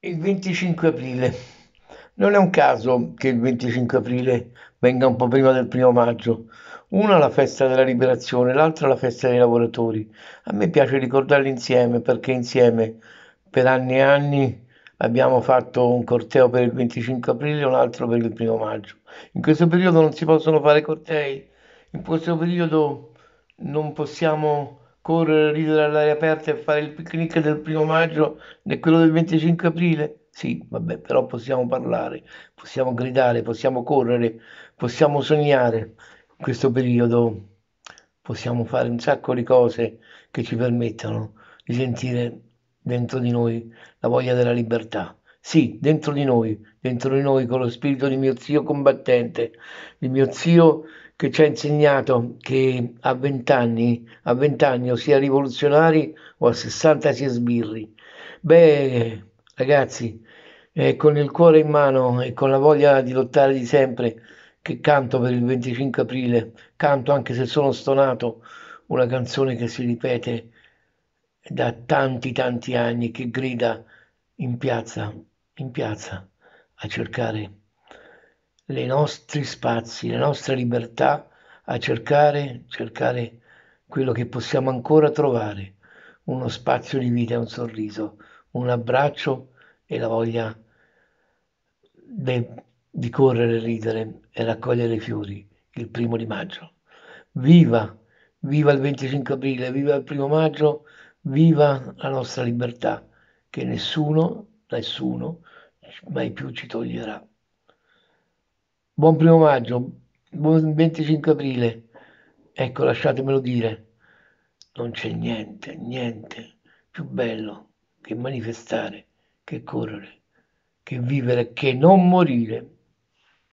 il 25 aprile. Non è un caso che il 25 aprile venga un po' prima del primo maggio. Una la festa della liberazione, l'altra la festa dei lavoratori. A me piace ricordarli insieme perché insieme per anni e anni abbiamo fatto un corteo per il 25 aprile e un altro per il primo maggio. In questo periodo non si possono fare cortei, in questo periodo non possiamo correre, ridere all'aria aperta e fare il picnic del primo maggio né quello del 25 aprile? Sì, vabbè, però possiamo parlare, possiamo gridare, possiamo correre, possiamo sognare in questo periodo, possiamo fare un sacco di cose che ci permettano di sentire dentro di noi la voglia della libertà. Sì, dentro di noi, dentro di noi con lo spirito di mio zio combattente, di mio zio che ci ha insegnato che a 20 anni, a 20 anni o si è rivoluzionari o a 60 si è sbirri. Beh, ragazzi, è con il cuore in mano e con la voglia di lottare di sempre, che canto per il 25 aprile, canto anche se sono stonato, una canzone che si ripete da tanti tanti anni, che grida in piazza, in piazza, a cercare i nostri spazi, le nostre libertà a cercare, cercare quello che possiamo ancora trovare, uno spazio di vita, un sorriso, un abbraccio e la voglia de, di correre, ridere e raccogliere i fiori il primo di maggio. Viva, viva il 25 aprile, viva il primo maggio, viva la nostra libertà che nessuno, nessuno mai più ci toglierà. Buon primo maggio, buon 25 aprile. Ecco, lasciatemelo dire, non c'è niente, niente più bello che manifestare, che correre, che vivere, che non morire.